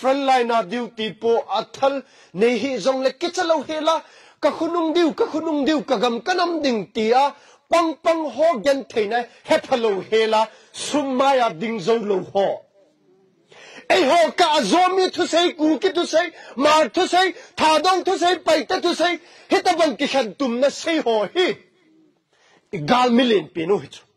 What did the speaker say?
friend lai na diu ti po athal nei hi zong le kichalo hela ka khunung diu ka khunung diu ka gam kanam ding tia pang pang ho gen theina hephalo hela summaya ding zo lo ho ei ho ka azomi tu sei ku ki tu sei mar tu sei thadong tu sei paita tu sei hitabang kishan tumna sei ho hi gal milin pinu hichu